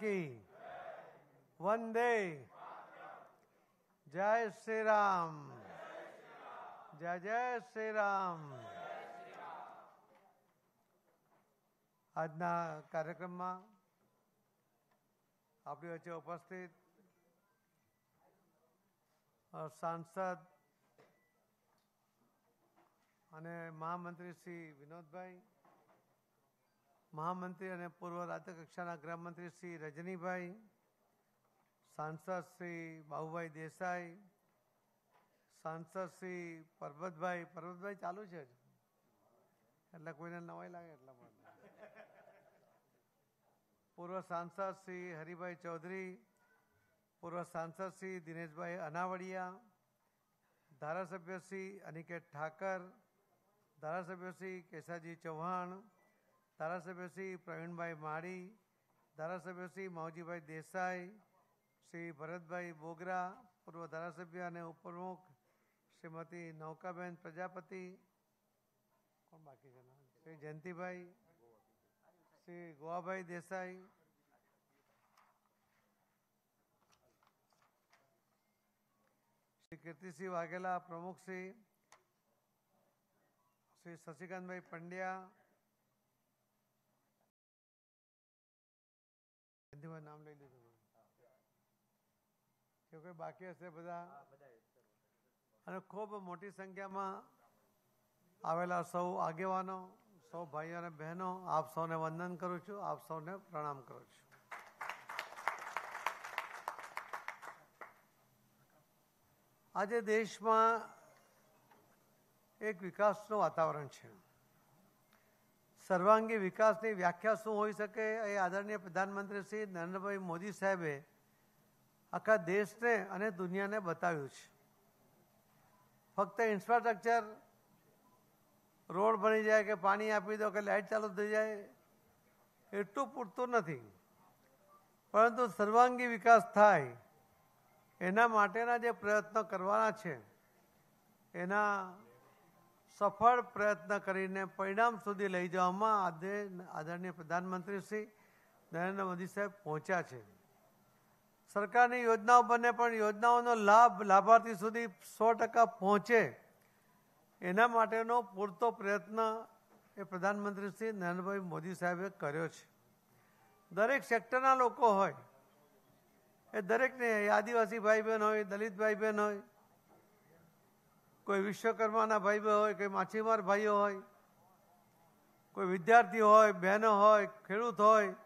કી વંદે જય શ્રી રામ જય જય શ્રી રામ આજના કાર્યક્રમમાં આપણી વચ્ચે ઉપસ્થિત સાંસદ અને મહામંત્રી શ્રી વિનોદભાઈ મહામંત્રી અને પૂર્વ રાજ્ય કક્ષાના ગૃહમંત્રી શ્રી રજનીભાઈ સાંસદ શ્રી બાહુભાઈ દેસાઈ સાંસદ શ્રી પરબતભાઈ પરબતભાઈ ચાલુ છે એટલે કોઈને નવાઈ લાગે એટલા માટે પૂર્વ સાંસદ શ્રી હરિભાઈ ચૌધરી પૂર્વ સાંસદ શ્રી દિનેશભાઈ અનાવડિયા ધારાસભ્ય શ્રી અનિકેત ઠાકર ધારાસભ્ય શ્રી કેશાજી ચૌહાણ ધારાસભ્ય શ્રી પ્રવીણભાઈ માળી ધારાસભ્ય શ્રી માવજીભાઈ દેસાઈ શ્રી ભરતભાઈ બોગરા પૂર્વ ધારાસભ્ય અને ઉપપ્રમુખ શ્રીમતી નૌકાબેન પ્રજાપતિ કોણ બાકી છે શ્રી જયંતિભાઈ શ્રી ગોવાભાઈ દેસાઈ શ્રી કીર્તિસિંહ વાઘેલા પ્રમુખશ્રી શ્રી શશિકાંતભાઈ પંડ્યા સિદ્ધિમાં નામ લઈ લીધું કે કોઈ બાકી હશે બધા અને ખૂબ મોટી સંખ્યામાં આવેલા સૌ આગેવાનો સૌ ભાઈઓ અને બહેનો આપ સૌને વંદન કરું છું આપ સૌને પ્રણામ કરું છું આજે દેશમાં એક વિકાસનું વાતાવરણ છે સર્વાંગી વિકાસની વ્યાખ્યા શું હોઈ શકે એ આદરણીય પ્રધાનમંત્રી શ્રી નરેન્દ્રભાઈ મોદી સાહેબે આખા દેશને અને દુનિયાને બતાવ્યું છે ફક્ત ઇન્ફ્રાસ્ટ્રક્ચર રોડ બની જાય કે પાણી આપી દો કે લાઇટ ચાલુ થઈ જાય એટલું પૂરતું નથી પરંતુ સર્વાંગી વિકાસ થાય એના માટેના જે પ્રયત્નો કરવાના છે એના સફળ પ્રયત્ન કરીને પરિણામ સુધી લઈ જવામાં આજે આદરણીય પ્રધાનમંત્રી શ્રી નરેન્દ્ર મોદી સાહેબ પહોંચ્યા છે સરકારની યોજનાઓ બને પણ યોજનાઓનો લાભ લાભાર્થી સુધી સો ટકા પહોંચે એના માટેનો પૂરતો પ્રયત્ન એ પ્રધાનમંત્રી શ્રી નરેન્દ્રભાઈ મોદી સાહેબે કર્યો છે દરેક સેક્ટરના લોકો હોય એ દરેકને આદિવાસી ભાઈ બહેન હોય દલિત ભાઈ બહેન હોય કોઈ વિશ્વકર્માના ભાઈઓ હોય કોઈ માછીમાર ભાઈઓ હોય કોઈ વિદ્યાર્થી હોય બહેનો હોય ખેડૂત હોય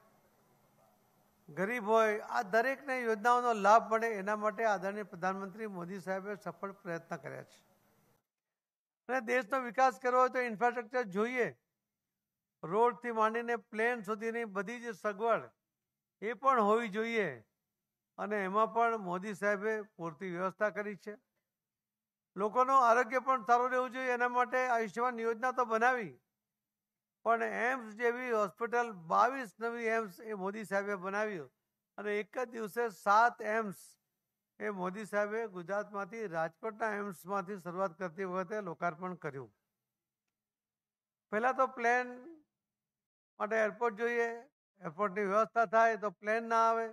ગરીબ હોય આ દરેકને યોજનાઓનો લાભ મળે એના માટે આદરણીય પ્રધાનમંત્રી મોદી સાહેબે સફળ પ્રયત્ન કર્યા છે અને દેશનો વિકાસ કરવો હોય તો ઇન્ફ્રાસ્ટ્રક્ચર જોઈએ રોડથી માંડીને પ્લેન સુધીની બધી જ સગવડ એ પણ હોવી જોઈએ અને એમાં પણ મોદી સાહેબે પૂરતી વ્યવસ્થા કરી છે લોકોનું આરોગ્ય પણ સારું રહેવું જોઈએ એના માટે આયુષ્યમાન યોજના તો બનાવી પણ એમ્સ જેવી હોસ્પિટલ બાવીસ નવી એમ્સ એ મોદી સાહેબે બનાવ્યું અને એક જ દિવસે સાત એમ્સ એ મોદી સાહેબે ગુજરાતમાંથી રાજકોટના એમ્સમાંથી શરૂઆત કરતી વખતે લોકાર્પણ કર્યું પહેલાં તો પ્લેન માટે એરપોર્ટ જોઈએ એરપોર્ટની વ્યવસ્થા થાય તો પ્લેન ના આવે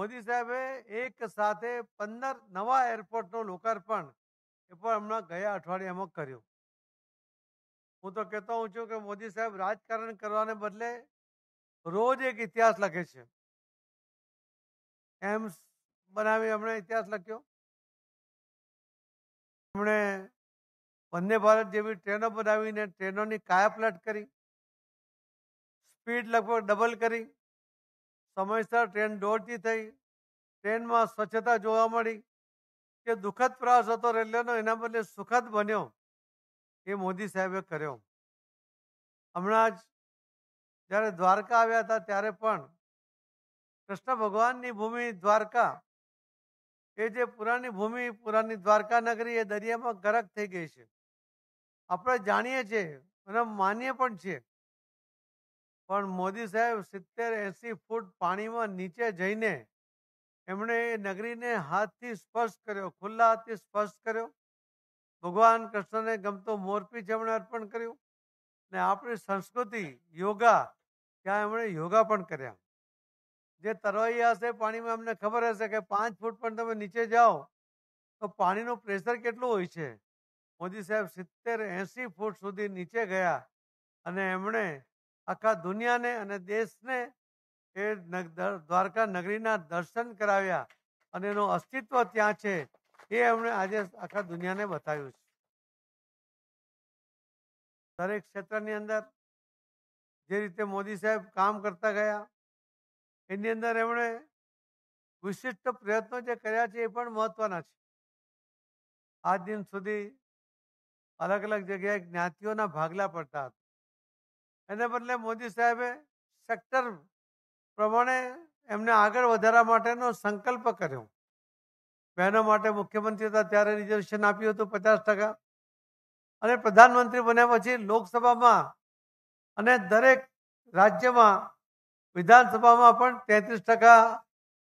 મોદી સાહેબે એક સાથે પંદર નવા એરપોર્ટનું લોકાર્પણ એ પણ હમણાં ગયા અઠવાડિયામાં કર્યું હું તો કહેતો હું છું કે મોદી સાહેબ રાજકારણ કરવાને બદલે રોજ એક ઇતિહાસ લખે છે એમ્સ બનાવી એમણે ઇતિહાસ લખ્યો એમણે વંદે ભારત જેવી ટ્રેનો બનાવીને ટ્રેનોની કાયા કાયાપલટ કરી સ્પીડ લગભગ ડબલ કરી સમયસર ટ્રેન દોડતી થઈ ટ્રેનમાં સ્વચ્છતા જોવા મળી કે દુઃખદ પ્રવાસ હતો રેલવેનો એના બદલે સુખદ બન્યો એ મોદી સાહેબે કર્યો હમણાં જ જ્યારે દ્વારકા આવ્યા હતા ત્યારે પણ કૃષ્ણ ભગવાનની ભૂમિ દ્વારકા એ જે પુરાની ભૂમિ પુરાની દ્વારકા નગરી એ દરિયામાં ગરક થઈ ગઈ છે આપણે જાણીએ છીએ અને માનીએ પણ છીએ પણ મોદી સાહેબ સિત્તેર એંસી ફૂટ પાણીમાં નીચે જઈને એમણે એ નગરીને હાથથી સ્પર્શ કર્યો ખુલ્લા હાથથી સ્પર્શ કર્યો ભગવાન કૃષ્ણને ગમતો મોરપી એમણે અર્પણ કર્યું ને આપણી સંસ્કૃતિ યોગા ત્યાં એમણે યોગા પણ કર્યા જે તરવાઈ હશે પાણીમાં એમને ખબર હશે કે પાંચ ફૂટ પણ તમે નીચે જાઓ તો પાણીનું પ્રેશર કેટલું હોય છે મોદી સાહેબ સિત્તેર એંસી ફૂટ સુધી નીચે ગયા અને એમણે આખા દુનિયાને અને દેશને એ દ્વારકા નગરીના દર્શન કરાવ્યા અને એનું અસ્તિત્વ ત્યાં છે એ એમણે આજે આખા દુનિયાને બતાવ્યું છે દરેક ક્ષેત્રની અંદર જે રીતે મોદી સાહેબ કામ કરતા ગયા એની અંદર એમણે વિશિષ્ટ પ્રયત્નો જે કર્યા છે એ પણ મહત્વના છે આજ દિન સુધી અલગ અલગ જગ્યાએ જ્ઞાતિઓના ભાગલા પડતા હતા એને બદલે મોદી સાહેબે સેક્ટર પ્રમાણે એમને આગળ વધારવા માટેનો સંકલ્પ કર્યો બહેનો માટે મુખ્યમંત્રી હતા ત્યારે રિઝર્વેશન આપ્યું હતું પચાસ ટકા અને પ્રધાનમંત્રી બન્યા પછી લોકસભામાં અને દરેક રાજ્યમાં વિધાનસભામાં પણ તેત્રીસ ટકા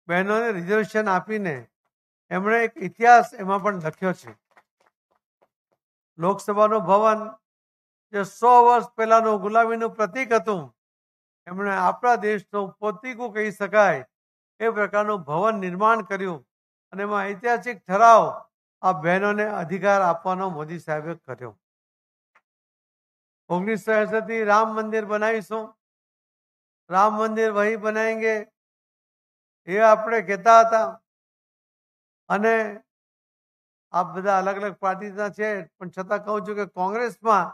બહેનોને રિઝર્વેશન આપીને એમણે એક ઇતિહાસ એમાં પણ લખ્યો છે લોકસભાનું ભવન જે સો વર્ષ પહેલાનું ગુલામીનું પ્રતીક હતું એમણે આપણા દેશનું પોતીકું કહી શકાય એ પ્રકારનું ભવન નિર્માણ કર્યું અને એમાં ઐતિહાસિક ઠરાવ આ બહેનોને અધિકાર આપવાનો મોદી સાહેબે કર્યો ઓગણીસો એસઠથી રામ મંદિર બનાવીશું રામ મંદિર વહી બનાવીએ એ આપણે કહેતા હતા અને આ બધા અલગ અલગ પાર્ટીના છે પણ છતાં કહું છું કે કોંગ્રેસમાં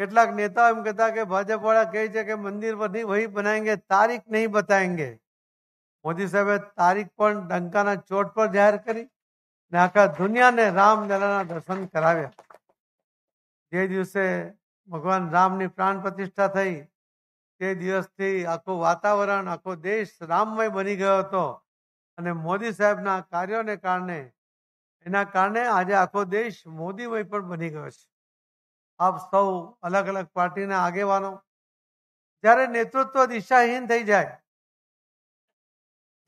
કેટલાક નેતાઓ એમ કહેતા કે ભાજપ વાળા કહે છે કે મંદિર પર વહી બનાવેંગે તારીખ નહીં બતાવેંગે મોદી સાહેબે તારીખ પણ ડંકાના ચોટ પર જાહેર કરી ને આખા દુનિયાને રામ રામલલાના દર્શન કરાવ્યા જે દિવસે ભગવાન રામની પ્રાણ પ્રતિષ્ઠા થઈ તે દિવસથી આખું વાતાવરણ આખો દેશ રામમય બની ગયો હતો અને મોદી સાહેબના કાર્યોને કારણે એના કારણે આજે આખો દેશ મોદીમય પણ બની ગયો છે આપ સૌ અલગ અલગ પાર્ટીના આગેવાનો જ્યારે નેતૃત્વ દિશાહીન થઈ જાય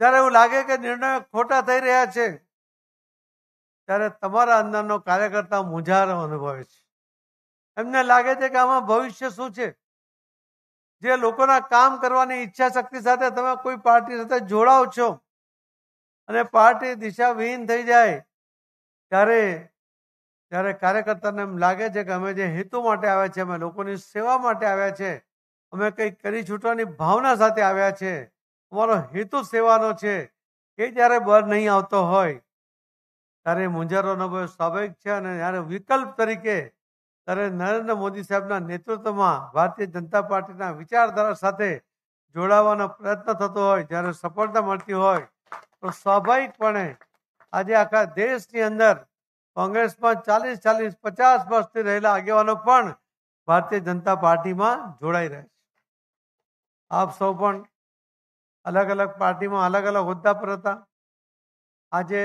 ત્યારે એવું લાગે કે નિર્ણયો ખોટા થઈ રહ્યા છે ત્યારે તમારા અંદરનો કાર્યકર્તા મુંજારો અનુભવે છે એમને લાગે છે કે આમાં ભવિષ્ય શું છે જે લોકોના કામ કરવાની ઈચ્છા શક્તિ સાથે તમે કોઈ પાર્ટી સાથે જોડાવ છો અને પાર્ટી દિશાવિહીન થઈ જાય ત્યારે ત્યારે કાર્યકર્તાને એમ લાગે છે કે અમે જે હેતુ માટે આવ્યા છે અમે લોકોની સેવા માટે આવ્યા છે અમે કંઈક કરી છૂટવાની ભાવના સાથે આવ્યા છે અમારો હેતુ સેવાનો છે એ જ્યારે બહાર નહીં આવતો હોય ત્યારે મુંજારોનો બહુ સ્વાભાવિક છે અને જ્યારે વિકલ્પ તરીકે ત્યારે નરેન્દ્ર મોદી સાહેબના નેતૃત્વમાં ભારતીય જનતા પાર્ટીના વિચારધારા સાથે જોડાવાનો પ્રયત્ન થતો હોય જ્યારે સફળતા મળતી હોય તો સ્વાભાવિકપણે આજે આખા દેશની અંદર કોંગ્રેસમાં ચાલીસ ચાલીસ પચાસ વર્ષથી રહેલા આગેવાનો પણ ભારતીય જનતા પાર્ટીમાં જોડાઈ રહ્યા છે આપ સૌ પણ અલગ અલગ પાર્ટીમાં અલગ અલગ હોદ્દા પર હતા આજે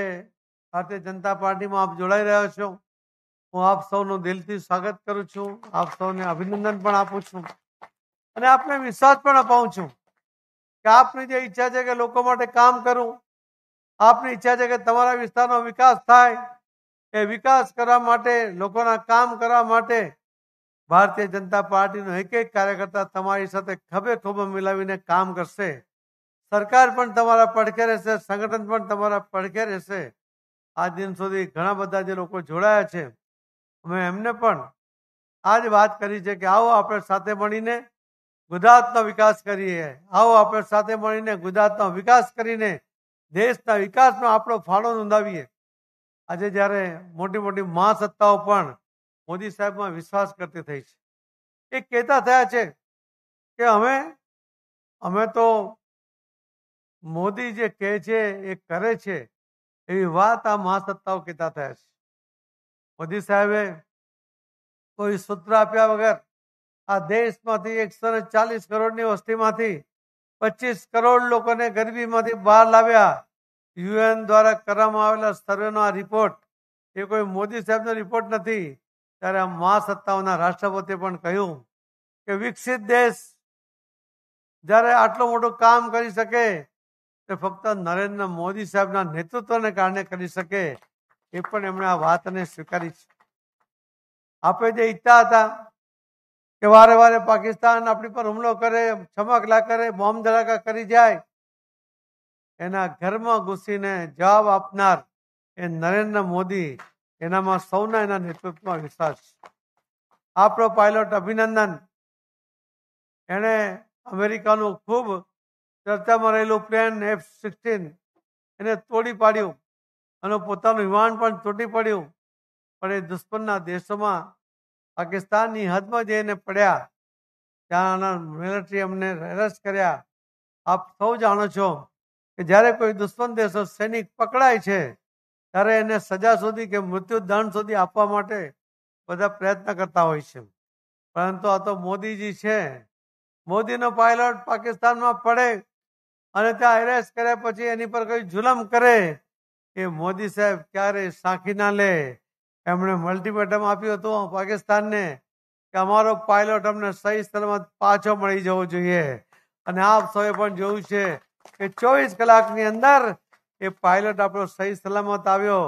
ભારતીય જનતા પાર્ટીમાં આપ જોડાઈ રહ્યા છો હું આપ સૌનું દિલથી સ્વાગત કરું છું આપ સૌને અભિનંદન પણ આપું છું અને આપને વિશ્વાસ પણ અપાવું છું કે આપની જે ઈચ્છા છે કે લોકો માટે કામ કરું આપની ઈચ્છા છે કે તમારા વિસ્તારનો વિકાસ થાય એ વિકાસ કરવા માટે લોકોના કામ કરવા માટે ભારતીય જનતા પાર્ટીનો એક એક કાર્યકર્તા તમારી સાથે ખભે ખભે મિલાવીને કામ કરશે સરકાર પણ તમારા પડખે રહેશે સંગઠન પણ તમારા પડખે રહેશે આ દિન સુધી ઘણા બધા જે લોકો જોડાયા છે અમે એમને પણ આ જ વાત કરી છે કે આવો આપણે સાથે મળીને ગુજરાતનો વિકાસ કરીએ આવો આપણે સાથે મળીને ગુજરાતનો વિકાસ કરીને દેશના વિકાસનો આપણો ફાળો નોંધાવીએ આજે જ્યારે મોટી મોટી મહાસત્તાઓ પણ મોદી સાહેબમાં વિશ્વાસ કરતી થઈ છે એ કહેતા થયા છે કે અમે અમે તો મોદી જે કહે છે એ કરે છે એવી વાત આ મહાસત્તાઓ કહેતા થયા છે મોદી સાહેબે કોઈ સૂત્ર આપ્યા વગર આ દેશમાંથી એકસો ને ચાલીસ કરોડની વસ્તીમાંથી પચીસ કરોડ લોકોને ગરીબીમાંથી બહાર લાવ્યા યુએન દ્વારા કરવામાં આવેલા સર્વેનો આ રિપોર્ટ એ કોઈ મોદી સાહેબનો રિપોર્ટ નથી ત્યારે આ મા સત્તાઓના રાષ્ટ્રપતિએ પણ કહ્યું કે વિકસિત દેશ જ્યારે આટલું મોટું કામ કરી શકે તે ફક્ત નરેન્દ્ર મોદી સાહેબના નેતૃત્વને કારણે કરી શકે એ પણ એમણે આ વાતને સ્વીકારી છે આપણે જે ઈચ્છા હતા કે વારે વારે પાકિસ્તાન આપણી પર હુમલો કરે છમકલા કરે બોમ્બ ધડાકા કરી જાય એના ઘરમાં ઘૂસીને જવાબ આપનાર એ નરેન્દ્ર મોદી એનામાં સૌના એના નેતૃત્વમાં વિશ્વાસ આપણો પાયલોટ અભિનંદન એણે અમેરિકાનું ખૂબ ચર્ચામાં રહેલું પ્લેન એફ સિક્સટીન એને તોડી પાડ્યું અને પોતાનું વિમાન પણ તૂટી પડ્યું પણ એ દુશ્મનના દેશોમાં પાકિસ્તાનની હદમાં જઈને પડ્યા ત્યાંના મિલિટરી અમને એરેસ્ટ કર્યા આપ સૌ જાણો છો કે જ્યારે કોઈ દુશ્મન દેશો સૈનિક પકડાય છે ત્યારે એને સજા સુધી કે મૃત્યુદંડ સુધી આપવા માટે બધા પ્રયત્ન કરતા હોય છે પરંતુ આ તો મોદીજી છે મોદીનો પાયલોટ પાકિસ્તાનમાં પડે અને ત્યાં એરેસ્ટ કરે પછી એની પર કોઈ જુલમ કરે એ મોદી સાહેબ ક્યારે સાંખી ના લે એમણે મલ્ટીમેટમ આપ્યું હતું પાકિસ્તાનને કે અમારો પાયલોટ અમને સહી સલામત પાછો મળી જવો જોઈએ અને આપ સૌએ પણ જોયું છે કે ચોવીસ કલાકની અંદર એ પાયલોટ આપણો સહી સલામત આવ્યો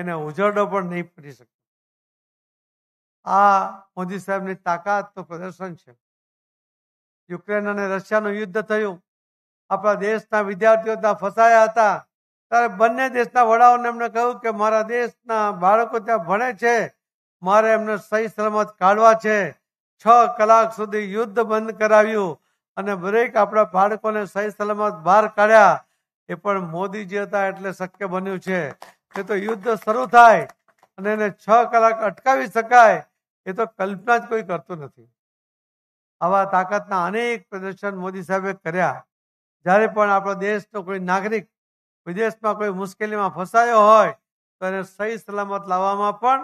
એને ઉજરડો પણ નહીં પડી શક્યો આ મોદી સાહેબની તાકાતનું પ્રદર્શન છે યુક્રેન અને રશિયાનું યુદ્ધ થયું આપણા દેશના વિદ્યાર્થીઓ ત્યાં ફસાયા હતા ત્યારે બંને દેશના વડાઓને એમને કહ્યું કે મારા દેશના બાળકો ત્યાં ભણે છે મારે એમને સહી સલામત કાઢવા છે છ કલાક સુધી યુદ્ધ બંધ કરાવ્યું અને દરેક આપણા બાળકોને સહી સલામત બહાર કાઢ્યા એ પણ મોદી જે હતા એટલે શક્ય બન્યું છે એ તો યુદ્ધ શરૂ થાય અને એને છ કલાક અટકાવી શકાય એ તો કલ્પના જ કોઈ કરતું નથી આવા તાકાતના અનેક પ્રદર્શન મોદી સાહેબે કર્યા જ્યારે પણ આપણો દેશનો કોઈ નાગરિક વિદેશમાં કોઈ મુશ્કેલીમાં ફસાયો હોય તો એને સહી સલામત લાવવામાં પણ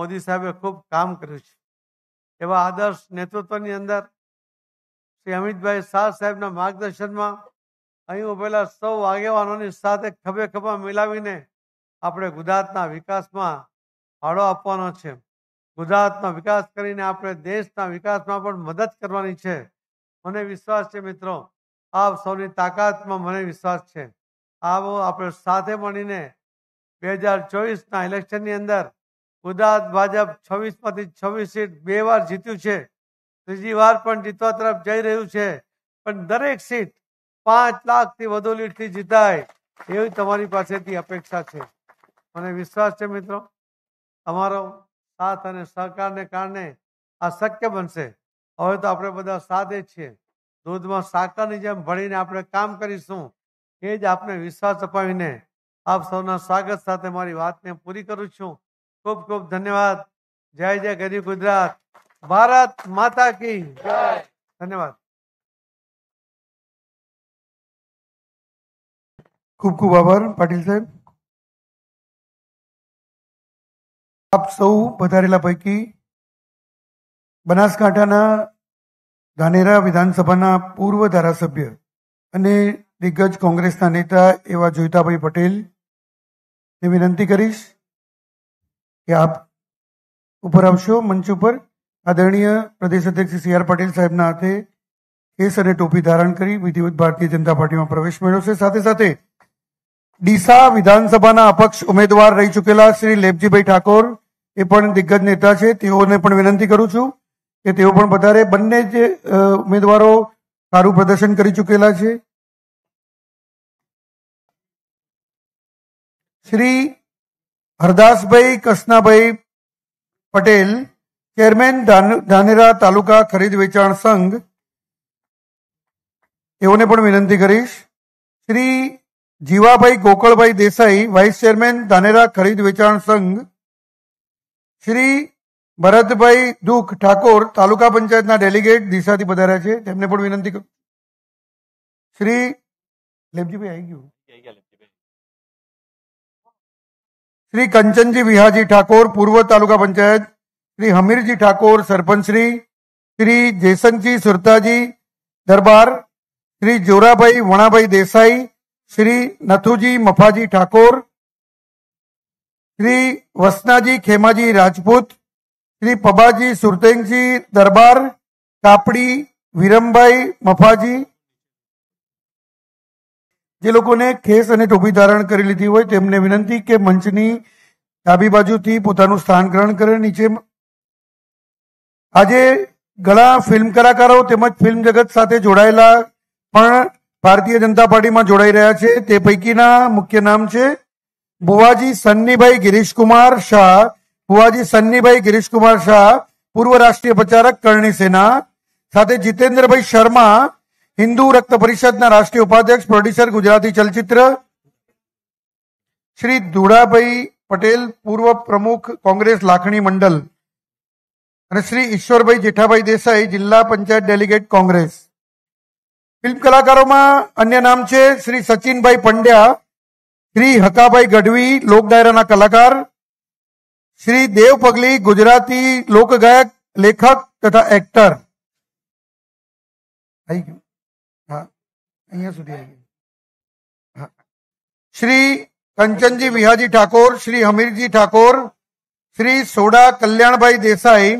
મોદી સાહેબે ખૂબ કામ કર્યું છે એવા આદર્શ નેતૃત્વની અંદર શ્રી અમિતભાઈ શાહ સાહેબના માર્ગદર્શનમાં અહીં ઉભેલા સૌ આગેવાનોની સાથે ખભે ખભા મિલાવીને આપણે ગુજરાતના વિકાસમાં ફાળો આપવાનો છે ગુજરાતનો વિકાસ કરીને આપણે દેશના વિકાસમાં પણ મદદ કરવાની છે મને વિશ્વાસ છે મિત્રો આપ સૌની તાકાતમાં મને વિશ્વાસ છે આવો આપણે સાથે મળીને બે હજાર ચોવીસના ઇલેક્શનની અંદર ગુજરાત ભાજપ છવ્વીસમાંથી છવ્વીસ સીટ બે વાર જીત્યું છે ત્રીજી વાર પણ જીતવા તરફ જઈ રહ્યું છે પણ દરેક સીટ પાંચ લાખથી વધુ લીટથી જીતાય એવી તમારી પાસેથી અપેક્ષા છે મને વિશ્વાસ છે મિત્રો તમારો સાથ અને સહકારને કારણે આ શક્ય બનશે હવે તો આપણે બધા સાથે જ છીએ દૂધમાં સાકરની જેમ ભળીને આપણે કામ કરીશું એ જ આપને વિશ્વાસ અપાવીને આપ સૌના સ્વાગત સાથે મારી વાતને પૂરી કરું છું ખૂબ ખૂબ ધન્યવાદ જય જય ગરીબ ગુજરાત ભારત માતા કી ધન્યવાદ ખૂબ ખૂબ આભાર પાટીલ સાહેબ આપ સૌ વધારેલા પૈકી બનાસકાંઠાના ધાનેરા વિધાનસભાના પૂર્વ ધારાસભ્ય અને દિગ્ગજ કોંગ્રેસના નેતા એવા જોઈતાભાઈ પટેલ ને વિનંતી કરીશ કે આપ ઉપર આવશો મંચ ઉપર આદરણીય પ્રદેશ અધ્યક્ષ સી આર પાટીલ સાહેબના હાથે કેસ અને ટોપી ધારણ કરી વિધિવત ભારતીય જનતા પાર્ટીમાં પ્રવેશ મેળવ્યો છે સાથે સાથે ડીસા વિધાનસભાના અપક્ષ ઉમેદવાર રહી ચૂકેલા શ્રી લેબજીભાઈ ઠાકોર એ પણ દિગ્ગજ નેતા છે તેઓને પણ વિનંતી કરું છું કે તેઓ પણ વધારે બંને જ ઉમેદવારો સારું પ્રદર્શન કરી ચૂકેલા છે શ્રી હરદાસભાઈ કૃષ્ણાભાઈ પટેલ ચેરમેન ધાનેરા તાલુકા ખરીદ વેચાણ સંઘ એઓને પણ વિનંતી કરીશ શ્રી જીવાભાઈ ગોકળભાઈ દેસાઈ વાઇસ ચેરમેન ધાનેરા ખરીદ વેચાણ સંઘ શ્રી ભરતભાઈ દુખ ઠાકોર તાલુકા પંચાયતના ડેલિગેટ દિશાથી પધાર્યા છે તેમને પણ વિનંતી કરું શ્રી લેબજીભાઈ આવી ગયું શ્રી કંચનજી વિહાજી ઠાકોર પૂર્વ તાલુકા પંચાયત શ્રી હમીરજી ઠાકોર સરપંચશ્રી શ્રી જયસંતજી સુરતાજી દરબાર શ્રી જોરાભાઈ વણાભાઈ દેસાઈ શ્રી નથુજી મફાજી ઠાકોર શ્રી વસનાજી ખેમાજી રાજપૂત શ્રી પબાજી સુરતેંગજી દરબાર કાપડી વિરમભાઈ મફાજી જે લોકોને ખેસ અને ટોપી ધારણ કરી લીધી હોય તેમને વિનંતી કે મંચની ડાબી બાજુથી પોતાનું સ્થાન ગ્રહણ કરે નીચે આજે ઘણા ફિલ્મ કલાકારો તેમજ ફિલ્મ જગત સાથે જોડાયેલા પણ ભારતીય જનતા પાર્ટીમાં જોડાઈ રહ્યા છે તે પૈકીના મુખ્ય નામ છે ભુવાજી સન્નીભાઈ ગિરીશકુમાર શાહ ભુવાજી સન્નીભાઈ ગિરીશકુમાર શાહ પૂર્વ રાષ્ટ્રીય પ્રચારક કરણી સેના સાથે જીતેન્દ્રભાઈ શર્મા હિન્દુ રક્ત પરિષદના રાષ્ટ્રીય ઉપાધ્યક્ષ પ્રોડ્યુસર ગુજરાતી ચલચિત્ર શ્રી ધુડાભાઈ પટેલ પૂર્વ પ્રમુખ કોંગ્રેસ લાખણી મંડળ અને શ્રી ઈશ્વરભાઈ જેઠાભાઈ દેસાઈ જિલ્લા પંચાયત ડેલીગેટ કોંગ્રેસ ફિલ્મ કલાકારોમાં અન્ય નામ છે શ્રી સચિનભાઈ પંડ્યા શ્રી હકાભાઈ ગઢવી લોકધાયરાના કલાકાર શ્રી દેવ પગલી ગુજરાતી લોક ગાયક લેખક તથા એક્ટર આયા અહિયાં સુધી આ શ્રી પંченજી વિહાજી ઠાકોર શ્રી હમીરજી ઠાકોર શ્રી સોડા કલ્યાણભાઈ દેસાઈ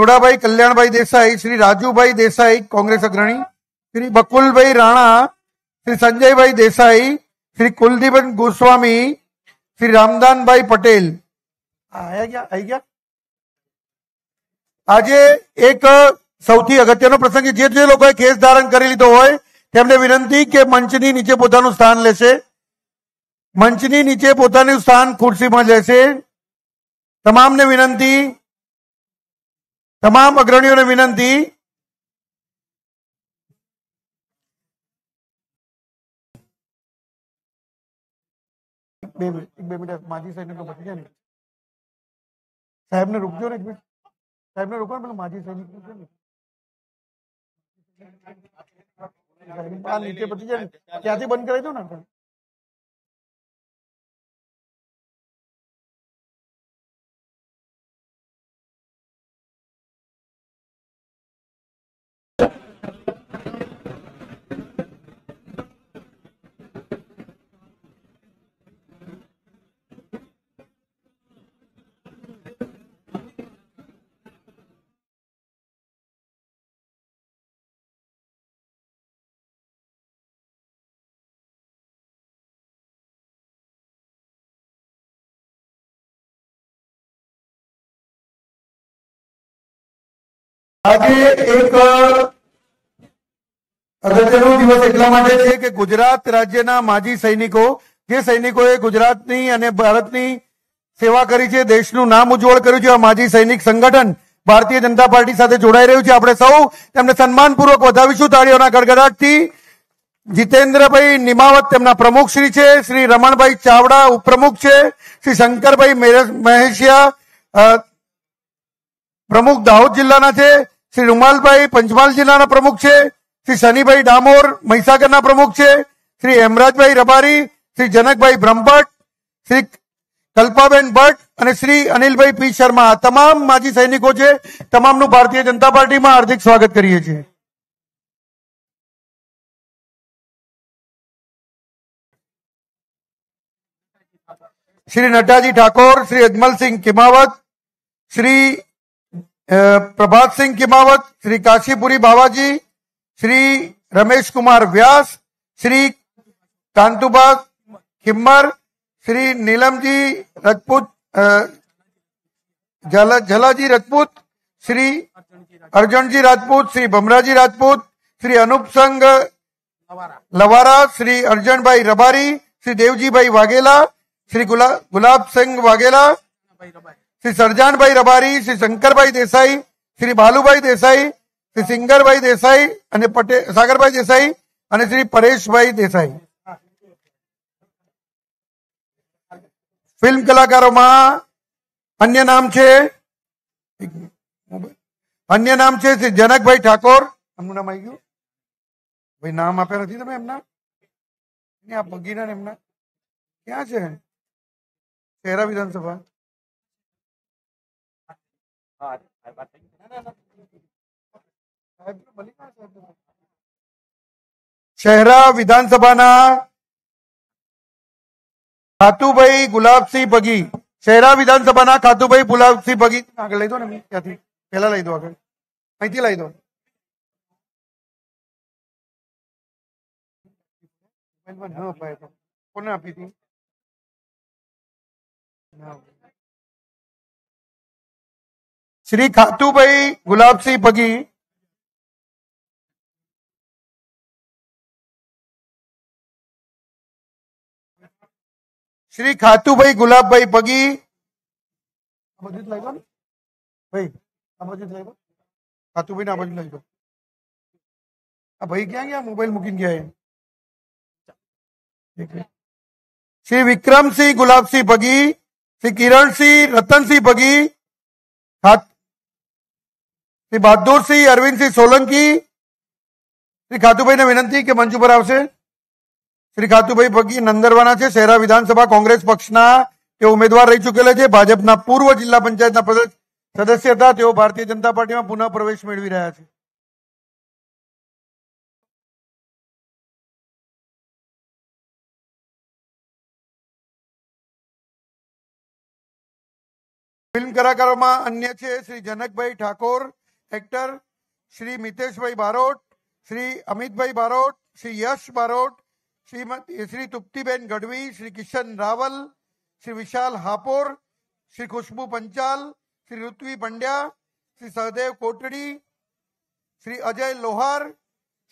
छोडाभाई कल्याणभाई देसाई श्री राजूभाई देसाई काँग्रेस अग्रणी श्री बकुलभाई राणा श्री संजयभाई देसाई श्री कुलदीपन गोस्वामी श्री रामदान भाई पटेल આયા ગયા આવી ગયા આજે એક સૌથી અગત્યનો પ્રસંગ જે જે લોકોએ કેસ ધારણ કરી લીધો હોય તેમને વિનંતી કે મંચની નીચે પોતાનું સ્થાન લેશે મંચની નીચે પોતાનું સ્થાન ખુરશીમાં લેશે તમામને વિનંતી તમામ અગ્રણીઓને વિનંતી બે મિનિટ બે મિનિટ માજી સૈનિકો બચી જાય ને સાહેબને રોકજો ને એક મિનિટ ને રોકો ને પેલું માજી સૈનિક નીચે પછી જાય ને ત્યાંથી બંધ કરાવી દો ને આજે એક અગત્યનો દિવસ એટલા માટે છે કે ગુજરાત રાજ્યના માજી સૈનિકો જે સૈનિકોએ ગુજરાતની અને ભારતની સેવા કરી છે દેશનું નામ ઉજ્જવળ કર્યું છે આ માજી સૈનિક સંગઠન ભારતીય જનતા પાર્ટી સાથે જોડાઈ રહ્યું છે આપણે સૌ તેમને સન્માનપૂર્વક વધાવીશું તાળીઓના ગડગડાટથી જીતેન્દ્રભાઈ નિમાવત તેમના પ્રમુખ શ્રી છે શ્રી રમણભાઈ ચાવડા ઉપપ્રમુખ છે શ્રી શંકરભાઈ મહેશિયા પ્રમુખ દાહોદ જિલ્લાના છે શ્રી રૂમાલભાઈ પંચમહાલ જિલ્લાના પ્રમુખ છે શ્રી સનીભાઈ ડામોર મહીસાગરના પ્રમુખ છે શ્રી હેમરાજભાઈ રબારી શ્રી જનકભાઈ બ્રહ્મભટ્ટ શ્રી કલ્પાબેન ભટ્ટ અને શ્રી અનિલભાઈ પી શર્મા આ તમામ માજી સૈનિકો છે તમામનું ભારતીય જનતા પાર્ટીમાં હાર્દિક સ્વાગત કરીએ છીએ શ્રી નડ્ડાજી ઠાકોર શ્રી અજમલસિંહ કિમાવત શ્રી प्रभात सिंह किमावत श्री काशीपुरी बाबाजी श्री रमेश कुमार व्यास श्री कांतुबा किम्मर श्री नीलम जी रजपूत झला जी राजपूत श्री अर्जुन जी राजपूत श्री बमराजी राजपूत श्री अनुप संघ लवारा श्री अर्जुन भाई रबारी श्री देवजी भाई वाघेला श्री गुला गुलाब सिंह वाघेला श्री सरजानभाई रबारी श्री शंकरभाई देसाई श्री भालूभाई देसाई श्री सिंगरभाई देसाई અને પટેલ सागरભાઈ દેસાઈ અને શ્રી પરેશભાઈ દેસાઈ ફિલ્મ કલાકારોમાં અન્ય નામ છે અન્ય નામ છે શ્રી જનકભાઈ ઠાકોર અમને નામ આવ્યું ભઈ નામ આપેલું દીધું મેં એમના આ બાકીના એમના શું છે સેવા વિધાનસભા I, I, I think. No, no, no. Shehera વિધાનસભાના ખાતુભાઈ ગુલાબસિંહ પગી શહેરા વિધાનસભાના ખાતુભાઈ ગુલાબસિંહ પગી આગળ લઈ દો ને ત્યાંથી પેલા લઈ દો આગળ અહીંથી લઈ દો કોને આપી હતી श्री खातूबाई गुलाबसिंह पगी श्री खातूबाई गुलाब भाई पगी अभजीत खातू भाई ने भाई क्या गया श्री विक्रम सिंह गुलाब सिंह बगी श्री किरण सिंह रतन सिंह बगी श्री बहादुर सिंह अरविंद सिंह सोलंकी श्री खातु भाई ने विनती के मंच पर आवश्य श्री खातु भाई बग्गी नंदरवाना से शहरा विधानसभा कांग्रेस पक्ष उम्मीदवार रही चुके भाजपा पूर्व जिला पंचायत सदस्य था भारतीय जनता पार्टी में पुनः प्रवेश मेरी रहा है फिल्म कलाकारों में अन्य श्री जनक भाई ठाकुर एक्टर श्री मितेश भाई बारोट श्री अमित भाई बारोट श्री यश बारोट श्रीमती श्री तुप्तीबेन गढ़वी श्री किशन रावल श्री विशाल हापुर श्री खुशबू पंचाल श्री ऋत्वी पंड्या श्री सहदेव कोटड़ी श्री अजय लोहार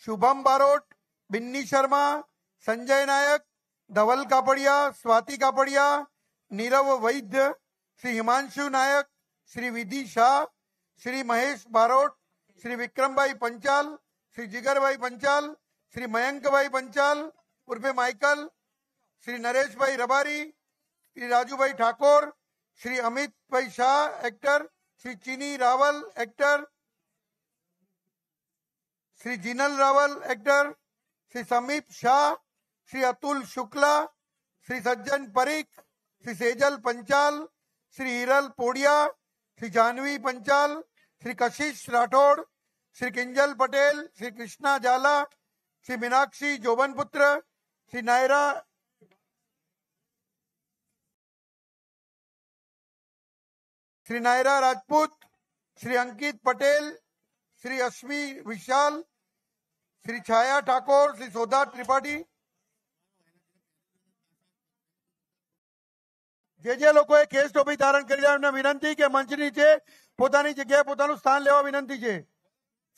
शुभम बारोट बिन्नी शर्मा संजय नायक धवल कापड़िया स्वाति कापड़िया नीरव वैद्य श्री हिमांशु नायक श्री विधि शाह श्री महेश बारोट श्री विक्रम भाई पंचाल श्री जिगर भाई पंचाल श्री मयंक भाई पंचाल उर्फे माइकल श्री नरेश भाई रबारी श्री राजू भाई ठाकुर श्री अमित भाई Shah actor Shri Chini Raval actor Shri Jinal Raval actor Shri Samip Shah Shri Atul Shukla Shri सज्जन परिक श्री सेजल पंचाल श्री हिरल पोड़िया श्री जानवी पंचाल श्री कशिश राठौड़ श्री किंजल पटेल श्री कृष्णा जाला श्री मीनाक्षी जोबन पुत्र श्री नायरा श्री नायरा राजपूत श्री अंकित पटेल श्री अश्मी विशाल श्री छाया ठाकुर श्री सोधा त्रिपाठी જે જે લોકોએ કેસ ટોપી ધારણ કરી એમને વિનંતી કે મંચ નીચે પોતાની જગ્યાએ પોતાનું સ્થાન લેવા વિનંતી છે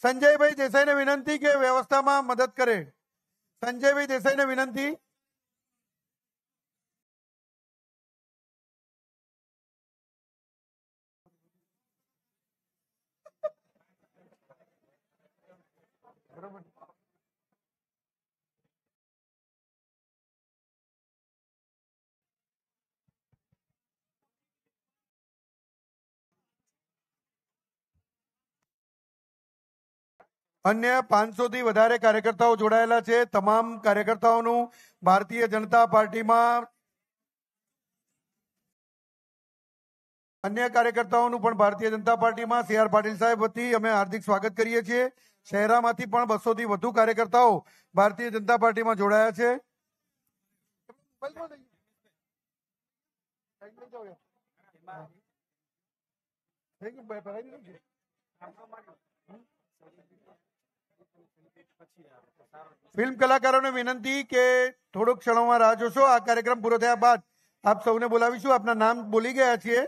સંજયભાઈ દેસાઈને વિનંતી કે વ્યવસ્થામાં મદદ કરે સંજયભાઈ દેસાઈને વિનંતી બરોબર અન્ય પાંચસોથી વધારે કાર્યકર્તાઓ જોડાયેલા છે તમામ કાર્યકર્તાઓનું ભારતીય જનતા પાર્ટીમાં અન્ય કાર્યકર્તાઓનું પણ ભારતીય જનતા પાર્ટીમાં સી આર પાટીલ સાહેબ વતી અમે હાર્દિક સ્વાગત કરીએ છીએ શહેરામાંથી પણ બસોથી વધુ કાર્યકર્તાઓ ભારતીય જનતા પાર્ટીમાં જોડાયા છે ફિલ્મ કલાકારોને વિનંતી કે થોડોક ક્ષણોમાં રાહ જોશો આ કાર્યક્રમ પૂરો થયા બાદ આપ સૌને બોલાવીશું આપના નામ બોલી ગયા છીએ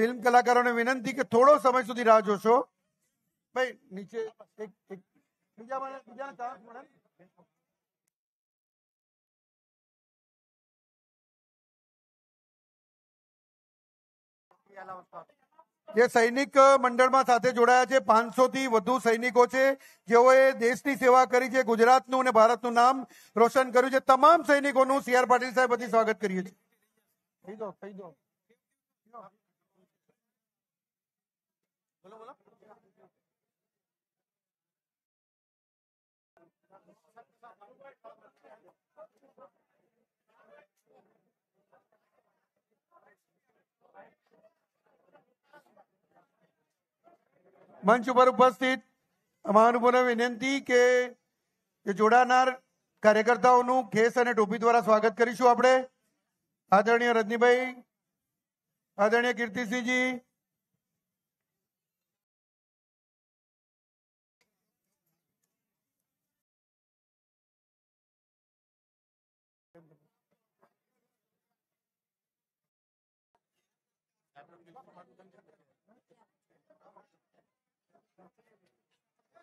ફિલ્મ કલાકારોને વિનંતી કે થોડો સમય સુધી રાહ જોશો ભાઈ નીચે એક જે સૈનિક મંડળમાં સાથે જોડાયા છે પાંચસોથી વધુ સૈનિકો છે જેઓએ દેશની સેવા કરી છે ગુજરાતનું અને ભારતનું નામ રોશન કર્યું છે તમામ સૈનિકોનું સી આર પાટીલ સાહેબ વતી સ્વાગત કરીએ છીએ થઈ દો થઈ દો બોલો બોલો મંચ ઉપર ઉપસ્થિત મહાનુભાવોને વિનંતી કે જોડાનાર કાર્યકર્તાઓનું ખેસ અને ટોપી દ્વારા સ્વાગત કરીશું આપણે આદરણીય રજનીભાઈ આદરણીય કીર્તિસિંહજી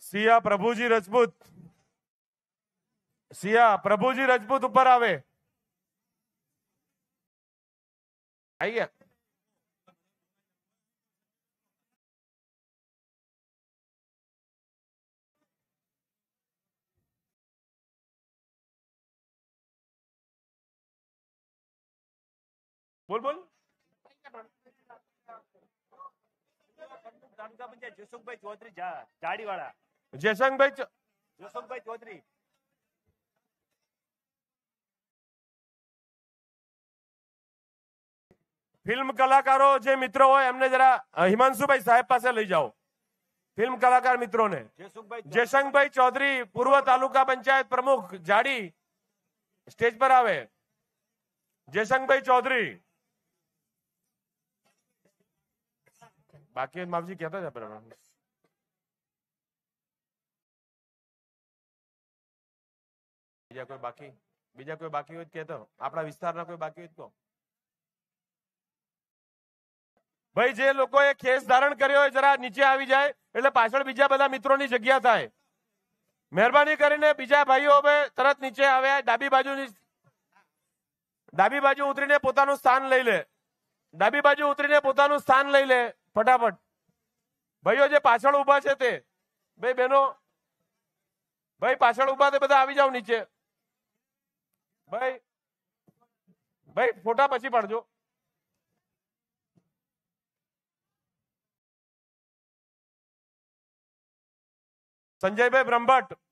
सिया प्रभुजी रजपूत सिया प्रभुजी रजपूत ऊपर आवे आइए बोल बोल फिल्म कलाकारों जे मित्र हो जरा हिमांशु भाई साहेब पास लाइ जाओ फिल्म कलाकार मित्रों ने जयशंक भाई चौधरी पूर्व तालुका पंचायत प्रमुख जाड़ी स्टेज पर आवे जयशंक भाई चौधरी બાકી માવજી કહેતા હતા બરાબર બીજા કોઈ બાકી બીજા કોઈ બાકી હોય કહેતો આપણા વિસ્તારના કોઈ બાકી હોય તો ભાઈ જે લોકોએ ખેસ ધારણ કર્યો હોય જરા નીચે આવી જાય એટલે પાછળ બીજા બધા મિત્રોની જગ્યા થાય મહેરબાની કરીને બીજા ભાઈઓ હવે તરત નીચે આવ્યા ડાબી બાજુની ડાબી બાજુ ઉતરીને પોતાનું સ્થાન લઈ લે ડાબી બાજુ ઉતરીને પોતાનું સ્થાન લઈ લે ફટાફટ ભાઈઓ જે પાછળ ઉભા છે તે ભાઈ બહેનો ભાઈ પાછળ ઉભા તે બધા આવી જાવ નીચે ભાઈ ભાઈ ફોટા પછી પાડજો સંજયભાઈ બ્રહ્મભટ્ટ